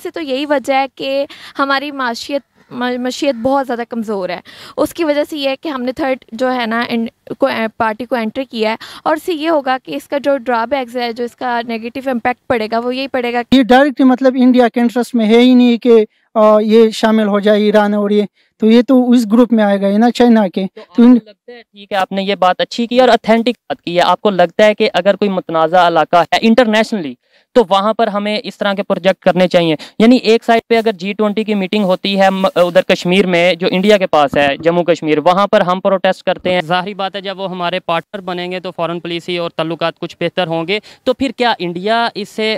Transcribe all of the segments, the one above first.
से तो यही वजह है कि हमारी माशियत मशीत बहुत ज़्यादा कमज़ोर है उसकी वजह से ये है कि हमने थर्ड जो है ना को पार्टी को एंटर किया है और इससे ये होगा कि इसका जो ड्रॉबैक्स है जो इसका नेगेटिव इम्पैक्ट पड़ेगा वो यही पड़ेगा ये डायरेक्ट मतलब इंडिया के इंटरेस्ट में है ही नहीं कि ये शामिल हो जाए ईरान और ये तो ये तो उस ग्रुप में आएगा ना चाइना के तो, तो इन... लगता है ठीक है आपने ये बात अच्छी की और अथेंटिक बात की है आपको लगता है कि अगर कोई मुतनाज़ा इलाका है इंटरनेशनली तो वहाँ पर हमें इस तरह के प्रोजेक्ट करने चाहिए यानी एक साइड पे अगर जी ट्वेंटी की मीटिंग होती है उधर कश्मीर में जो इंडिया के पास है जम्मू कश्मीर वहाँ पर हम प्रोटेस्ट करते हैं जाहिर बात है जब वो हमारे पार्टनर बनेंगे तो फॉरेन पॉलिसी और तल्लुकात कुछ बेहतर होंगे तो फिर क्या इंडिया इससे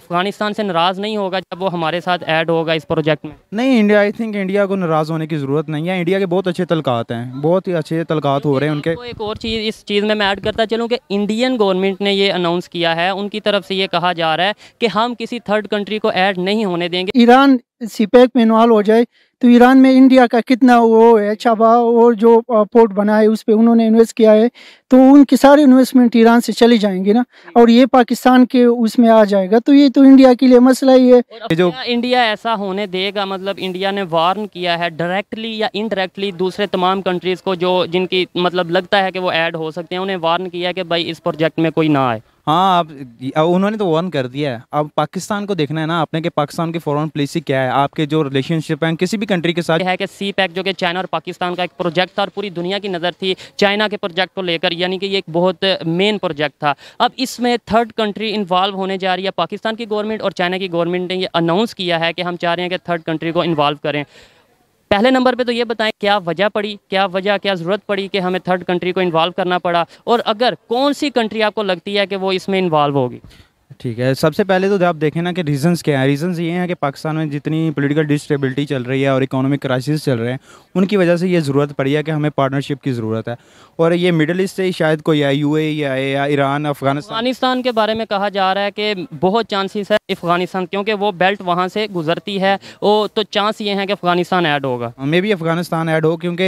अफगानिस्तान से नाराज़ नहीं होगा जब वो हमारे साथ ऐड होगा इस प्रोजेक्ट में नहीं इंडिया आई थिंक इंडिया को नाराज़ होने की ज़रूरत नहीं है इंडिया के बहुत अच्छे तलकात हैं बहुत ही अच्छे तलकात हो रहे हैं उनके तो एक और चीज़ इस चीज़ में मैं ऐड करता चलूँ कि इंडियन गवर्नमेंट ने ये अनाउंस किया है उनकी तरफ से ये कहा जा रहा है कि हम किसी थर्ड कंट्री को ऐड नहीं होने देंगे ईरान सीपैक में इन्वॉल्व हो जाए तो ईरान में इंडिया का कितना वो है छबा और जो पोर्ट बना है उस पर उन्होंने इन्वेस्ट किया है तो उनके सारे इन्वेस्टमेंट ईरान से चली जाएंगे ना और ये पाकिस्तान के उसमें आ जाएगा तो ये तो इंडिया के लिए मसला ही है जो इंडिया ऐसा होने देगा मतलब इंडिया ने वार्न किया है डायरेक्टली या इनडायरेक्टली दूसरे तमाम कंट्रीज़ को जो जिनकी मतलब लगता है कि वो ऐड हो सकते हैं उन्हें वार्न किया कि भाई इस प्रोजेक्ट में कोई ना आए हाँ आप उन्होंने तो वन कर दिया है अब पाकिस्तान को देखना है ना आपने कि पाकिस्तान की फॉरेन पॉलिसी क्या है आपके जो रिलेशनशिप हैं किसी भी कंट्री के साथ है कि सी पैक जो कि चाइना और पाकिस्तान का एक प्रोजेक्ट था और पूरी दुनिया की नज़र थी चाइना के प्रोजेक्ट को लेकर यानी कि ये एक बहुत मेन प्रोजेक्ट था अब इसमें थर्ड कंट्री इन्वॉल्व होने जा रही है पाकिस्तान की गवर्नमेंट और चाइना की गवर्नमेंट ने यह अनाउंस किया है कि हम चाह रहे हैं कि थर्ड कंट्री को इन्वॉल्व करें पहले नंबर पे तो ये बताएं क्या वजह पड़ी क्या वजह क्या ज़रूरत पड़ी कि हमें थर्ड कंट्री को इन्वॉल्व करना पड़ा और अगर कौन सी कंट्री आपको लगती है कि वो इसमें इन्वॉल्व होगी ठीक है सबसे पहले तो आप देखें ना कि रीजंस क्या हैं रीजंस ये हैं कि पाकिस्तान में जितनी पॉलिटिकल डिस्टेबिलिटी चल रही है और इकोनॉमिक क्राइसिस चल रहे हैं उनकी वजह से ये ज़रूरत पड़ी है कि हमें पार्टनरशिप की ज़रूरत है और ये मिडल ईस्ट से शायद कोई आए यू आए या ईरान अफगानिस्तान अफगानिस्तान के बारे में कहा जा रहा है कि बहुत चांसिस है अफगानिस्तान क्योंकि वो बेल्ट वहाँ से गुजरती है वो तो चांस ये हैं कि अफगानिस्तान ऐड होगा हाँ, मे भी अफगानिस्तान ऐड हो क्योंकि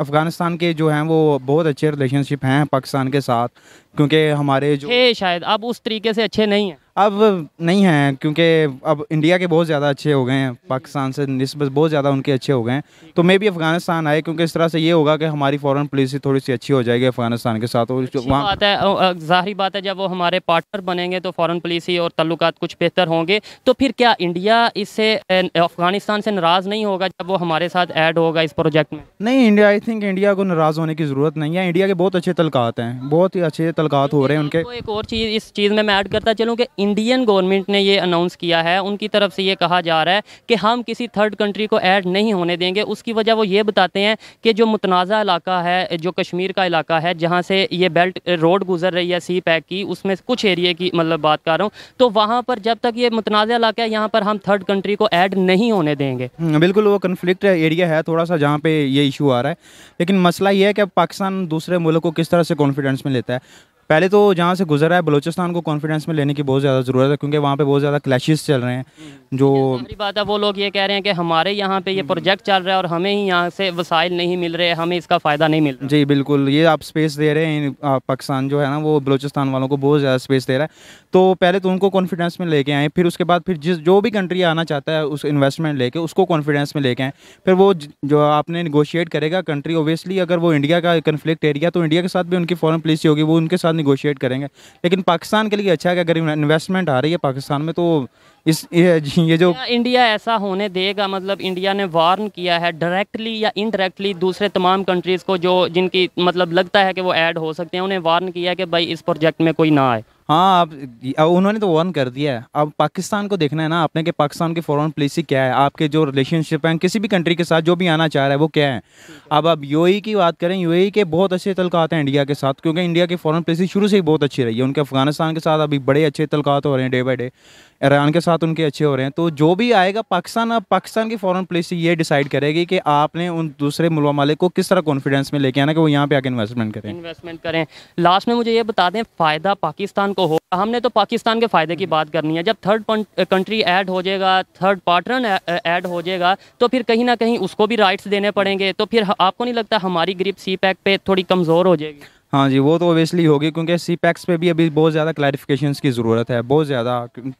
अफगानिस्तान के जो हैं वो बहुत अच्छे रिलेशनशिप हैं पाकिस्तान के साथ क्योंकि हमारे जो शायद अब उस तरीके से अच्छे नहीं नहीं है अब नहीं है क्योंकि अब इंडिया के बहुत ज़्यादा अच्छे हो गए हैं पाकिस्तान से नस्बत बहुत ज़्यादा उनके अच्छे हो गए हैं तो मे भी अफगानिस्तान आए क्योंकि इस तरह से ये होगा कि हमारी फॉरेन पॉलिसी थोड़ी सी अच्छी हो जाएगी अफगानिस्तान के साथ और वहाँ बात है ज़ाहरी बात है जब वो हमारे पार्टनर बनेंगे तो फॉरन पॉलिसी और तल्लुक कुछ बेहतर होंगे तो फिर क्या इंडिया इससे अफगानिस्तान से नाराज़ नहीं होगा जब वो हमारे साथ ऐड होगा इस प्रोजेक्ट में नहीं इंडिया आई थिंक इंडिया को नाराज़ होने की ज़रूरत नहीं है इंडिया के बहुत अच्छे तलकात हैं बहुत ही अच्छे तलकात हो रहे हैं उनके एक और चीज़ इस चीज़ में मैं ऐड करता चलूँ कि इंडियन गवर्नमेंट ने ये अनाउंस किया है उनकी तरफ से ये कहा जा रहा है कि हम किसी थर्ड कंट्री को ऐड नहीं होने देंगे उसकी वजह वो ये बताते हैं कि जो मुतनाज़ा इलाका है जो कश्मीर का इलाका है जहाँ से ये बेल्ट रोड गुजर रही है सी पैक की उसमें कुछ एरिए की मतलब बात कर रहा हूँ तो वहाँ पर जब तक ये मुतनाज़ा इलाका है यहाँ पर हम थर्ड कंट्री को ऐड नहीं होने देंगे हम्म, बिल्कुल वो कन्फ्लिक्ट एरिया है थोड़ा सा जहाँ पे ये इशू आ रहा है लेकिन मसला ये है कि पाकिस्तान दूसरे मुल्क को किस तरह से कॉन्फिडेंस में लेता है पहले तो जहाँ से गुजरा है बलोचिस्तान को कॉन्फिडेंस में लेने की बहुत ज़्यादा ज़रूरत है क्योंकि वहाँ पे बहुत ज़्यादा क्लैशेस चल रहे हैं हम्म। जो बात है वो लोग ये कह रहे हैं कि हमारे यहाँ पे ये प्रोजेक्ट हम्म। चल रहा है और हमें ही यहाँ से वसाइल नहीं मिल रहे हमें इसका फ़ायदा नहीं मिल रहा जी बिल्कुल ये आप स्पेस दे रहे हैं पाकिस्तान जो है ना वो बलोचिस्तान वालों को बहुत ज़्यादा स्पेस दे रहा है तो पहले तो उनको कॉन्फिडेंस में लेके आएँ फिर उसके बाद फिर जिस जो भी कंट्री आना चाहता है उस इन्वेस्टमेंट लेके उसको कॉन्फिडेंस में लेके आएँ फिर वो जो आपने निगोशिएट करेगा कंट्री ओबियसली अगर वो इंडिया का कन्फ्लिक्ट एरिया तो इंडिया के साथ भी उनकी फॉरन पॉलिसी होगी वो उनके साथ निगोशिएट करेंगे लेकिन पाकिस्तान के लिए अच्छा है कि अगर इन्वेस्टमेंट आ रही है पाकिस्तान में तो इस ये, ये जो इंडिया ऐसा होने देगा मतलब इंडिया ने वार्न किया है डायरेक्टली या इनडायरेक्टली दूसरे तमाम कंट्रीज़ को जो जिनकी मतलब लगता है कि वो ऐड हो सकते हैं उन्हें वार्न किया है कि भाई इस प्रोजेक्ट में कोई ना आए हाँ अब उन्होंने तो वार्न कर दिया है अब पाकिस्तान को देखना है ना आपने कि पाकिस्तान की फॉरेन पॉलिसी क्या है आपके जो रिलेशनशिप हैं किसी भी कंट्री के साथ जो भी आना चाह रहा है वो क्या है अब अब यूएई e की बात करें यूएई e के बहुत अच्छे तलकात हैं इंडिया के साथ क्योंकि इंडिया की फॉरेन पॉलिसी शुरू से ही बहुत अच्छी रही है उनके अफगानिस्तान के साथ अभी बड़े अच्छे तलकात हो रहे हैं डे बाई डे ईरान के साथ उनके अच्छे हो रहे हैं तो जो भी आएगा पाकिस्तान अब पाकिस्तान की फॉरेन पॉलिसी ये डिसाइड करेगी कि आपने उन दूसरे ममालिक को किस तरह कॉन्फिडेंस में लेके आना कि वो यहाँ पे आके इन्वेस्टमेंट करें इन्वेस्टमेंट करें लास्ट में मुझे ये बता दें फ़ायदा पाकिस्तान को हो हमने तो पाकिस्तान के फ़ायदे की हम्म। बात करनी है जब थर्ड कंट्री ऐड हो जाएगा थर्ड पार्टनर ऐड हो जाएगा तो फिर कहीं ना कहीं उसको भी राइट्स देने पड़ेंगे तो फिर आपको नहीं लगता हमारी ग्रिप सी पैक पर थोड़ी कमज़ोर हो जाएगी हाँ जी वो तो ओबियसली होगी क्योंकि सी पैक्स पर भी अभी बहुत ज़्यादा क्लैरिफिकेशन की ज़रूरत है बहुत ज़्यादा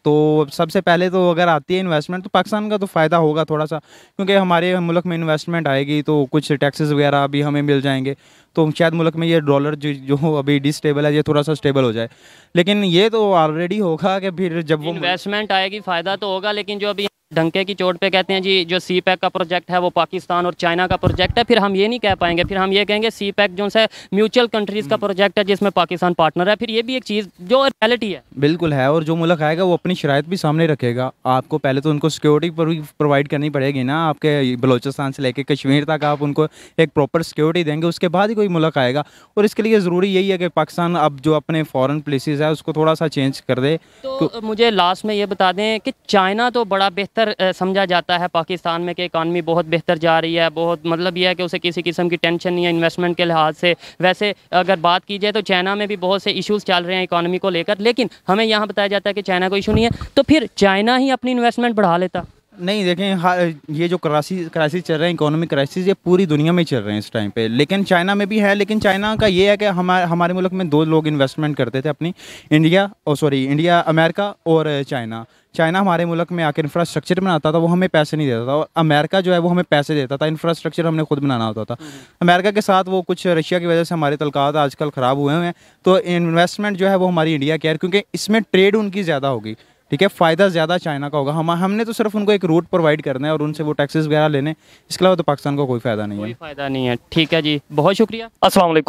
तो सबसे पहले तो अगर आती है इन्वेस्टमेंट तो पाकिस्तान का तो फ़ायदा होगा थोड़ा सा क्योंकि हमारे मुल्क में इन्वेस्टमेंट आएगी तो कुछ टैक्सेस वगैरह भी हमें मिल जाएंगे तो शायद मुल्क में ये डॉलर जो जो अभी डिस्टेबल है ये थोड़ा सा स्टेबल हो जाए लेकिन ये तो ऑलरेडी होगा कि फिर जब वो इन्वेस्टमेंट आएगी फ़ायदा तो होगा लेकिन जो अभी ढंके की चोट पे कहते हैं जी जो सी पैक का प्रोजेक्ट है वो पाकिस्तान और चाइना का प्रोजेक्ट है फिर हम ये नहीं कह पाएंगे फिर हम ये कहेंगे सी पैक जो है म्यूचुअल कंट्रीज़ का प्रोजेक्ट हम्म। है जिसमें पाकिस्तान पार्टनर है फिर ये भी एक चीज़ जो रियलिटी है बिल्कुल है और जो मुल्क आएगा वो अपनी शराय भी सामने रखेगा आपको पहले तो उनको सिक्योरिटी पर भी प्रोवाइड करनी पड़ेगी ना आपके बलोचिस्तान से लेकर कश्मीर तक आप उनको एक प्रॉपर सिक्योरिटी देंगे उसके बाद ही कोई मुल्क आएगा और इसके लिए ज़रूरी यही है कि पाकिस्तान अब जो अपने फ़ॉरन प्लेसेज है उसको थोड़ा सा चेंज कर दे तो मुझे लास्ट में ये बता दें कि चाइना तो बड़ा बेहतर अक्सर समझा जाता है पाकिस्तान में कि इकानमी बहुत बेहतर जा रही है बहुत मतलब यह है कि उसे किसी किस्म की टेंशन नहीं है इन्वेस्टमेंट के लिहाज से वैसे अगर बात की जाए तो चाइना में भी बहुत से इशूज़ चल रहे हैं इकानमी को लेकर लेकिन हमें यहाँ बताया जाता है कि चाइना को इशू नहीं है तो फिर चाइना ही अपनी इन्वेस्टमेंट बढ़ा लेता नहीं देखें हाँ ये जो क्राइसिस क्राइसिस चल रहे हैं इकोनॉमिक क्राइसिस ये पूरी दुनिया में चल रहे हैं इस टाइम पे लेकिन चाइना में भी है लेकिन चाइना का ये है कि हमारे हमारे मुल्क में दो लोग इन्वेस्टमेंट करते थे अपनी इंडिया और सॉरी इंडिया अमेरिका और चाइना चाइना हमारे मुल्क में आकर इंफ्रास्ट्रक्चर बनाता था वो हमें पैसे नहीं देता था और अमेरिका जो है वो हमें पैसे देता था इंफ्रास्ट्रक्चर हमने खुद बनाना होता था अमेरिका के साथ वो कुछ रशिया की वजह से हमारे तलकात आजकल ख़राब हुए हुए हैं तो इन्वेस्टमेंट जो है वो हमारी इंडिया के है क्योंकि इसमें ट्रेड उनकी ज़्यादा होगी ठीक है फ़ायदा ज़्यादा चाइना का होगा हम हमने तो सिर्फ उनको एक रूट प्रोवाइड करना है और उनसे वो टैक्सेस वगैरह लेने इसके अलावा तो पाकिस्तान को कोई फ़ायदा नहीं है कोई फ़ायदा नहीं है ठीक है जी बहुत शुक्रिया असल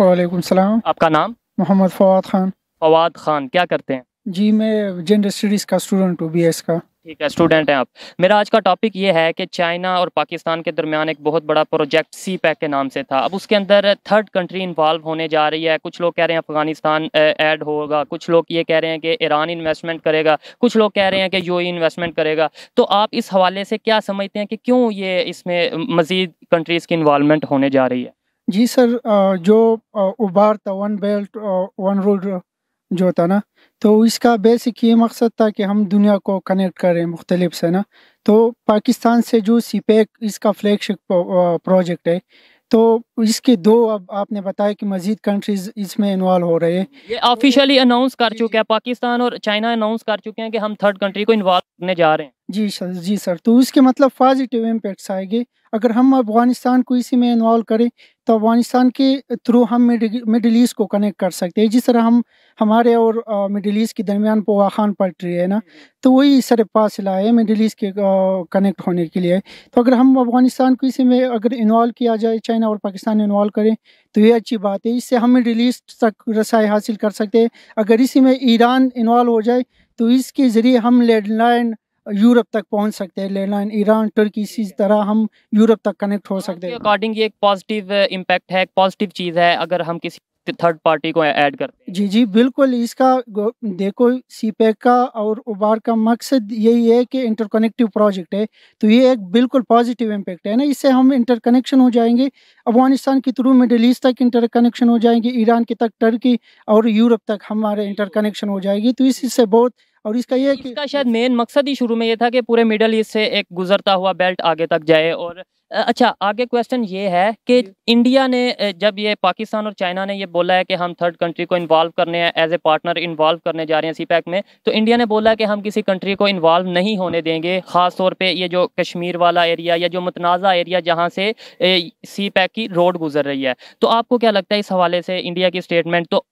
वालेकुम सलाम आपका नाम मोहम्मद फवाद खान फवाद खान क्या करते हैं जी मैं जनरल स्टडीज़ का स्टूडेंट हूँ बी का ठीक है स्टूडेंट हैं आप मेरा आज का टॉपिक ये है कि चाइना और पाकिस्तान के दरमियान एक बहुत बड़ा प्रोजेक्ट सी पैक के नाम से था अब उसके अंदर थर्ड कंट्री इन्वॉल्व होने जा रही है कुछ लोग कह रहे हैं अफगानिस्तान ऐड होगा कुछ लोग ये कह रहे हैं कि ईरान इन्वेस्टमेंट करेगा कुछ लोग कह रहे हैं कि यू इन्वेस्टमेंट करेगा तो आप इस हवाले से क्या समझते हैं कि क्यों ये इसमें मज़ीद कंट्रीज़ की इन्वॉलमेंट होने जा रही है जी सर जो उबार था वन बेल्ट वन रोड जो था ना तो इसका बेसिक ये मकसद था कि हम दुनिया को कनेक्ट करें मुख्तलिफ से ना तो पाकिस्तान से जो सीपेक इसका फ्लैगशिप प्रोजेक्ट है तो इसके दो अब आपने बताया कि मजीद कंट्रीज इसमें इन्वॉल्व हो रहे हैं ये ऑफिशियली अनाउंस कर चुके हैं पाकिस्तान और चाइना अनाउंस कर चुके हैं कि हम थर्ड कंट्री को इन्वॉल्व करने जा रहे हैं जी सर जी सर तो इसके मतलब पॉजिटिव इम्पैक्ट्स आएंगे अगर हम अफगानिस्तान को इसी में इन्वॉल्व करें तो अफगानिस्तान के थ्रू हम मिडिल ईस्ट को कनेक्ट कर सकते हैं जिस तरह हम हमारे और मिडिल ईस्ट के दरमियान पोआ खान पटरी है ना तो वही सर फासला है मिडिल ईस्ट के कनेक्ट होने के लिए तो अगर हम अफगानिस्तान को इसी में अगर इन्वॉल्व किया जाए चाइना और पाकिस्तान इन्वॉल्व करें तो ये अच्छी बात है इससे हम मिडिल ईस्ट तक रसाई हासिल कर सकते हैं अगर इसी में ईरान इन्वॉल्व हो जाए तो इसके ज़रिए हम लैंडलाइन यूरोप तक पहुंच सकते हैं लेलाइन ईरान टर्की इसी तरह हम यूरोप तक कनेक्ट हो हाँ, सकते हैं अकॉर्डिंग ये एक पॉजिटिव इम्पैक्ट uh, है पॉजिटिव चीज़ है अगर हम किसी थर्ड पार्टी को ऐड कर जी जी बिल्कुल इसका देखो सी e का और उबार का मकसद यही है कि इंटरकनेक्टिव प्रोजेक्ट है तो ये एक बिल्कुल पॉजिटिव इम्पेक्ट है ना इससे हम इंटरकनेक्शन हो जाएंगे अफगानिस्तान के थ्रू मिडल ईस्ट तक इंटरकनेक्शन हो जाएंगे ईरान के तक टर्की और यूरोप तक हमारे इंटरकनेक्शन हो जाएगी तो इससे बहुत और इसका ये इसका शायद मेन मकसद ही शुरू में ये था कि पूरे मिडल ईस्ट से एक गुजरता हुआ बेल्ट आगे तक जाए और अच्छा आगे क्वेश्चन ये है कि इंडिया ने जब ये पाकिस्तान और चाइना ने ये बोला है कि हम थर्ड कंट्री को इन्वॉल्व करने हैं एज ए पार्टनर इन्वॉल्व करने जा रहे हैं सी पैक में तो इंडिया ने बोला है कि हम किसी कंट्री को इन्वॉल्व नहीं होने देंगे ख़ास तौर पे ये जो कश्मीर वाला एरिया या जो मतनाज़ा एरिया जहाँ से सी पैक की रोड गुजर रही है तो आपको क्या लगता है इस हवाले से इंडिया की स्टेटमेंट तो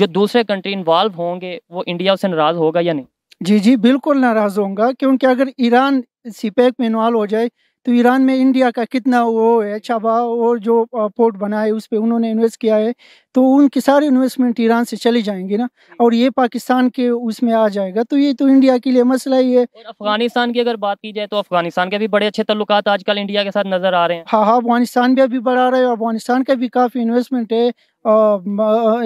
जो दूसरे कंट्री इन्वॉल्व होंगे वो इंडिया उससे नाराज़ होगा या नहीं जी जी बिल्कुल नाराज़ होगा क्योंकि अगर ईरान सीपेक में इन्वॉल्व हो जाए तो ईरान में इंडिया का कितना वो है छबा अच्छा और जो पोर्ट बना है उस पर उन्होंने इन्वेस्ट किया है तो उनके सारे इन्वेस्टमेंट ईरान से चले जाएंगे ना हम्म। और ये पाकिस्तान के उसमें आ जाएगा तो ये तो इंडिया के लिए मसला ही है अफगानिस्तान की अगर बात की जाए तो अफगानिस्तान के भी बड़े अच्छे आज आजकल इंडिया के साथ नजर आ रहे हैं हाँ हाँ अफगानिस्तान में अभी बढ़ा रहे हैं अफगानिस्तान का भी काफ़ी इन्वेस्टमेंट है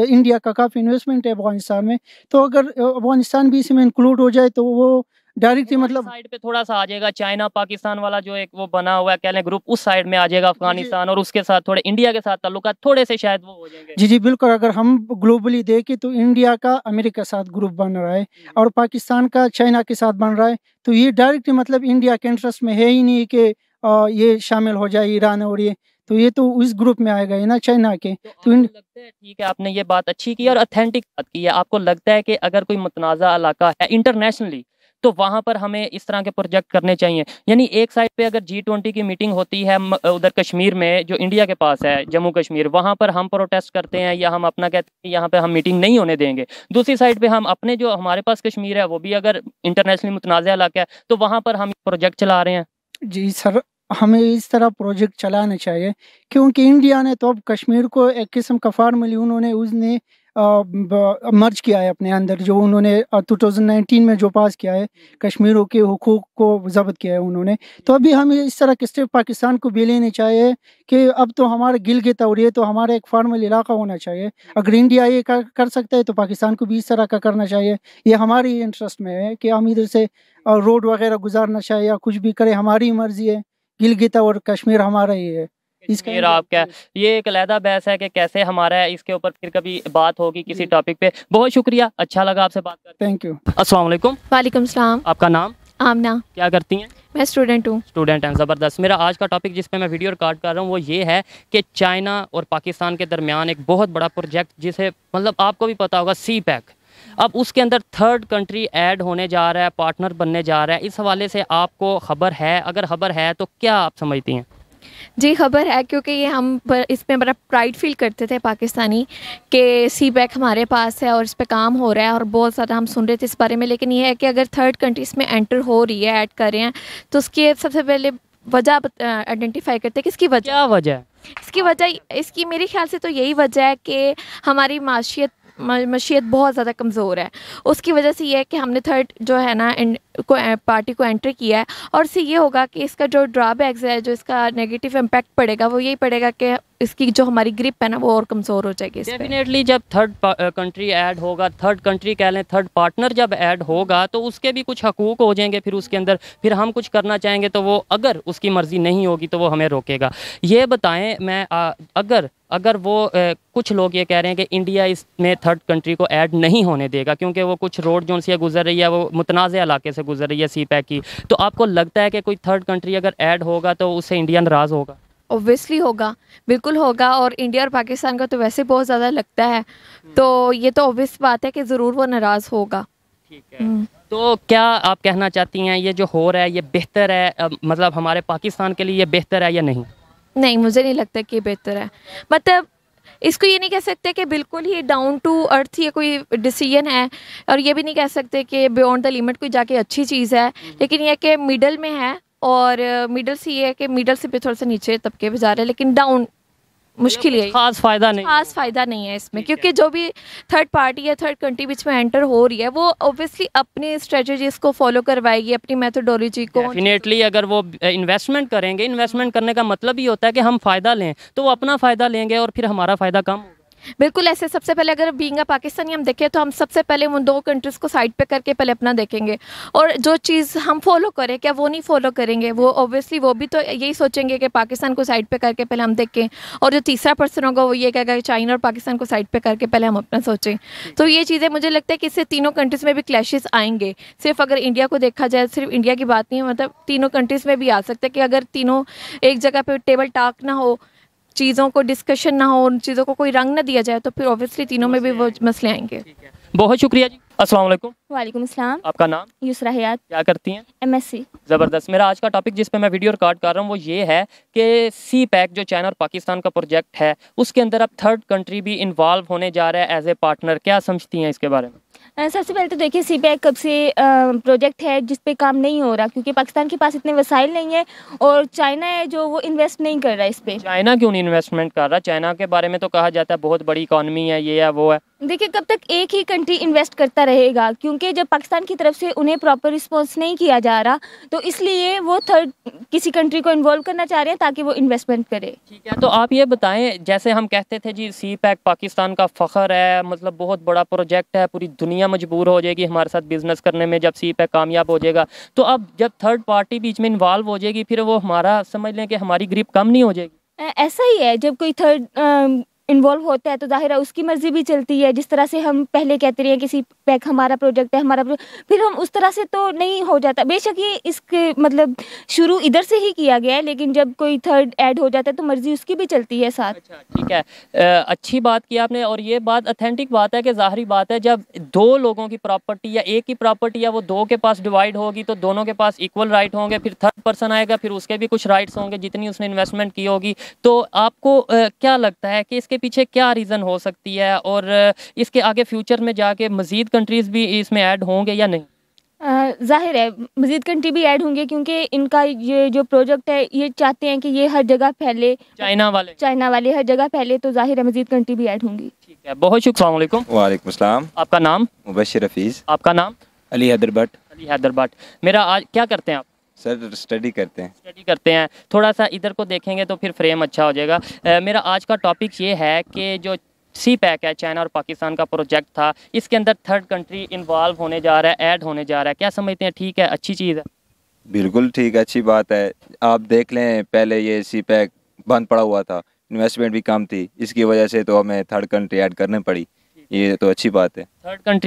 इंडिया का काफ़ी इन्वेस्टमेंट है अफगानिस्तान में तो अगर अफगानिस्तान भी इसमें इंक्लूड हो जाए तो वो डायरेक्टली मतलब साइड पे थोड़ा सा आ जाएगा चाइना पाकिस्तान वाला जो एक वो बना हुआ कह लें ग्रुप उस साइड में आ जाएगा अफगानिस्तान और उसके साथ थोड़े इंडिया के साथ ताल्लुक थोड़े से शायद वो हो जाएंगे जी जी बिल्कुल अगर हम ग्लोबली देखें तो इंडिया का अमेरिका के साथ ग्रुप बन रहा है और पाकिस्तान का चाइना के साथ बन रहा है तो ये डायरेक्टली मतलब इंडिया के इंटरेस्ट में है ही नहीं कि ये शामिल हो जाए ईरान और ये तो ये तो उस ग्रुप में आएगा ही ना चाइना के तो, तो इन... लगता है ठीक है आपने ये बात अच्छी की और अथेंटिक बात की है आपको लगता है कि अगर कोई मतनाज़ा इलाका है इंटरनेशनली तो वहां पर हमें इस तरह के प्रोजेक्ट करने चाहिए यानी एक साइड पे अगर जी ट्वेंटी की मीटिंग होती है उधर कश्मीर में जो इंडिया के पास है जम्मू कश्मीर वहां पर हम प्रोटेस्ट करते हैं या हम अपना कहते हैं यहाँ पे हम मीटिंग नहीं होने देंगे दूसरी साइड पे हम अपने जो हमारे पास कश्मीर है वो भी अगर इंटरनेशनली मुतनाज़ इलाका है तो वहाँ पर हम प्रोजेक्ट चला रहे हैं जी सर हमें इस तरह प्रोजेक्ट चलाना चाहिए क्योंकि इंडिया ने तो अब कश्मीर को एक किस्म का फार्मली उन्होंने उसने मर्ज किया है अपने अंदर जो उन्होंने 2019 में जो पास किया है कश्मीरों के हकूक़ को ज़ब्त किया है उन्होंने तो अभी हमें इस तरह के स्टेप पाकिस्तान को भी लेने चाहिए कि अब तो हमारे गिल के तौर तो हमारा एक फार्मल इलाका होना चाहिए अगर इंडिया ये कर, कर सकता है तो पाकिस्तान को भी इस तरह का करना चाहिए ये हमारे इंटरेस्ट में है कि हम इधर से रोड वगैरह गुजारना चाहिए या कुछ भी करें हमारी मर्ज़ी है गिलगित और कश्मीर हमारा ही है इसका फिर आप क्या हम्म। ये एक अलहदा बहस है कि कैसे हमारा है इसके ऊपर फिर कभी बात होगी हम्म। किसी टॉपिक पे बहुत शुक्रिया अच्छा लगा आपसे बात कर थैंक यू अस्सलाम वालेकुम वालेकुम सलाम आपका नाम आमना क्या करती हैं मैं स्टूडेंट हूँ स्टूडेंट हैं ज़बरदस्त मेरा आज का टॉपिक जिस पे मैं वीडियो रिकॉर्ड कर रहा हूँ वो ये है कि चाइना और पाकिस्तान के दरमियान एक बहुत बड़ा प्रोजेक्ट जिसे मतलब आपको भी पता होगा सी पैक अब उसके अंदर थर्ड कंट्री ऐड होने जा रहा है पार्टनर बनने जा रहा है इस हवाले से आपको खबर है अगर खबर है तो क्या आप समझती हैं जी खबर है क्योंकि ये हम इसमें बड़ा प्राइड फील करते थे पाकिस्तानी के सी बैक हमारे पास है और इस पर काम हो रहा है और बहुत ज़्यादा हम सुन रहे थे इस बारे में लेकिन ये है कि अगर थर्ड कंट्रीज़ में एंटर हो रही है ऐड कर रहे हैं तो उसकी सबसे पहले वजह आइडेंटिफाई करते हैं कि इसकी वजह क्या वजह इसकी वजह इसकी मेरे ख्याल से तो यही वजह है कि हमारी माशियत मशीयत बहुत ज़्यादा कमज़ोर है उसकी वजह से ये है कि हमने थर्ड जो है ना को पार्टी को एंटर किया है और इससे ये होगा कि इसका जो ड्राबैक्स है जो इसका नेगेटिव इम्पेक्ट पड़ेगा वो यही पड़ेगा कि इसकी जो हमारी ग्रिप है ना वो और कमज़ोर हो जाएगी डेफिनेटली जब थर्ड कंट्री ऐड होगा थर्ड कंट्री कह लें थर्ड पार्टनर जब ऐड होगा तो उसके भी कुछ हकूक हो जाएंगे फिर उसके अंदर फिर हम कुछ करना चाहेंगे तो वो अगर उसकी मर्ज़ी नहीं होगी तो वो हमें रोकेगा ये बताएं मैं आ, अगर अगर वो ए, कुछ लोग ये कह रहे हैं कि इंडिया इसमें थर्ड कंट्री को ऐड नहीं होने देगा क्योंकि वो कुछ रोड जो से गुजर रही है वो मुतनाज़ इलाके से गुजर रही है सी पैक की तो आपको लगता है कि कोई थर्ड कंट्री अगर ऐड होगा तो उससे इंडिया नाराज़ होगा ऑब्वियसली होगा बिल्कुल होगा और इंडिया और पाकिस्तान का तो वैसे बहुत ज़्यादा लगता है हम्म। तो ये तो ऑब्वियस बात है कि ज़रूर वो नाराज़ होगा हम्म। तो क्या आप कहना चाहती हैं ये जो हो रहा है ये बेहतर है मतलब हमारे पाकिस्तान के लिए ये बेहतर है या नहीं नहीं मुझे नहीं लगता कि ये बेहतर है मतलब इसको ये नहीं कह सकते कि बिल्कुल ही डाउन टू अर्थ ये कोई डिसीजन है और ये भी नहीं कह सकते कि बियॉन्ड द लिमिट कोई जाके अच्छी चीज़ है हम्म। लेकिन यह कि मिडल में है और मिडल से ये है कि मिडल से भी थोड़ा सा नीचे तबके पे जा रहे हैं लेकिन डाउन मुश्किल मतलब है खास फायदा नहीं खास फायदा नहीं है इसमें क्योंकि जो भी थर्ड पार्टी या थर्ड कंट्री बीच में एंटर हो रही है वो ऑब्वियसली अपनी स्ट्रेटजीज को फॉलो करवाएगी अपनी मेथोडोलॉजी को डेफिनेटली अगर वो इन्वेस्टमेंट करेंगे इन्वेस्टमेंट करने का मतलब ये होता है कि हम फायदा लें तो वो अपना फायदा लेंगे और फिर हमारा फायदा कम होगा बिल्कुल ऐसे सबसे पहले अगर बींग पाकिस्तानी हम देखें तो हम सबसे पहले उन दो कंट्रीज़ को साइड पे करके पहले अपना देखेंगे और जो चीज़ हम फॉलो करें क्या वो नहीं फॉलो करेंगे वो ऑब्वियसली वो भी तो यही सोचेंगे कि पाकिस्तान को साइड पे करके पहले हम देखें और जो तीसरा पर्सन होगा वो ये कहेगा कि चाइना और पाकिस्तान को साइड पर करके पहले हम अपना सोचें तो ये चीज़ें मुझे लगता है कि इससे तीनों कंट्रीज़ में भी क्लैशेज़ आएंगे सिर्फ अगर इंडिया को देखा जाए सिर्फ इंडिया की बात नहीं है मतलब तीनों कंट्रीज़ में भी आ सकता है कि अगर तीनों एक जगह पर टेबल टाक ना हो चीज़ों को डिस्कशन ना हो उन चीज़ों को कोई रंग ना दिया जाए तो फिर ऑब्वियसली तीनों में भी वो मसले आएंगे बहुत शुक्रिया जी असलम वालेकुम अस्सलाम आपका नाम यूसरा हयात क्या करती हैं एमएससी ज़बरदस्त मेरा आज का टॉपिक जिस पे मैं वीडियो रिकॉर्ड कर रहा हूँ वो ये है कि सी पैक जो चाइना और पाकिस्तान का प्रोजेक्ट है उसके अंदर अब थर्ड कंट्री भी इन्वॉल्व होने जा रहा है एज ए पार्टनर क्या समझती हैं इसके बारे में सबसे पहले तो देखिए सी कब से प्रोजेक्ट है जिस पे काम नहीं हो रहा क्योंकि पाकिस्तान के पास इतने वसाइल नहीं है और चाइना है जो वो इन्वेस्ट नहीं कर रहा है इस पर चाइना क्यों नहीं इन्वेस्टमेंट कर रहा चाइना के बारे में तो कहा जाता है बहुत बड़ी इकॉनमी है ये है वो है देखिए कब तक एक ही कंट्री इन्वेस्ट करता रहेगा क्योंकि जब पाकिस्तान की तरफ से उन्हें प्रॉपर रिस्पॉन्स नहीं किया जा रहा तो इसलिए वो थर्ड किसी कंट्री को इन्वॉल्व करना चाह रहे हैं ताकि वो इन्वेस्टमेंट करे ठीक है तो आप ये बताएं जैसे हम कहते थे जी सी पैक पाकिस्तान का फ़खर है मतलब बहुत बड़ा प्रोजेक्ट है पूरी दुनिया मजबूर हो जाएगी हमारे साथ बिज़नेस करने में जब सी पैक कामयाब हो जाएगा तो अब जब थर्ड पार्टी बीच में इन्वॉल्व हो जाएगी फिर वो हमारा समझ लें कि हमारी ग्रिप कम नहीं हो जाएगी ऐसा ही है जब कोई थर्ड इन्वॉल्व होता है तो जाहिर है उसकी मर्ज़ी भी चलती है जिस तरह से हम पहले कहते रहे किसी पैक हमारा प्रोजेक्ट है हमारा प्रोजेक्ट फिर हम उस तरह से तो नहीं हो जाता बेशक ये इसके मतलब शुरू इधर से ही किया गया है लेकिन जब कोई थर्ड ऐड हो जाता है तो मर्ज़ी उसकी भी चलती है साथ अच्छा ठीक है आ, अच्छी बात की आपने और ये बात अथेंटिक बात है कि ज़ाहरी बात है जब दो लोगों की प्रॉपर्टी या एक ही प्रॉपर्टी या वो दो के पास डिवाइड होगी तो दोनों के पास इक्वल राइट होंगे फिर थर्ड पर्सन आएगा फिर उसके भी कुछ राइट्स होंगे जितनी उसने इन्वेस्टमेंट की होगी तो आपको क्या लगता है कि इसके पीछे क्या रीज़न हो सकती है और इसके आगे फ्यूचर में जाके मज़ीद कंट्रीज़ भी इसमें ऐड होंगे या नहीं ज़ाहिर है मज़ीद कंट्री भी ऐड होंगे क्योंकि इनका ये जो प्रोजेक्ट है ये चाहते हैं कि ये हर जगह फैले चाइना वाले चाइना वाले हर जगह फैले तो ज़ाहिर है मज़ीद कंट्री भी ऐड होंगी ठीक है बहुत शुक्रिया वालेकुम आपका नाम मुबशर रफीज़ आपका नाम अली हैदर भट्ट अली हैदर भट्ट मेरा आज क्या करते हैं आप सर स्टडी करते हैं स्टडी करते हैं थोड़ा सा इधर को देखेंगे तो फिर फ्रेम अच्छा हो जाएगा आ, मेरा आज का टॉपिक ये है कि जो सी पैक है चाइना और पाकिस्तान का प्रोजेक्ट था इसके अंदर थर्ड कंट्री इन्वॉल्व होने जा रहा है ऐड होने जा रहा है क्या समझते हैं ठीक है अच्छी चीज़ है बिल्कुल ठीक अच्छी बात है आप देख लें पहले ये सी पैक बंद पड़ा हुआ था इन्वेस्टमेंट भी कम थी इसकी वजह से तो हमें थर्ड कंट्री ऐड करने पड़ी ये तो अच्छी बात है थर्ड कंट्री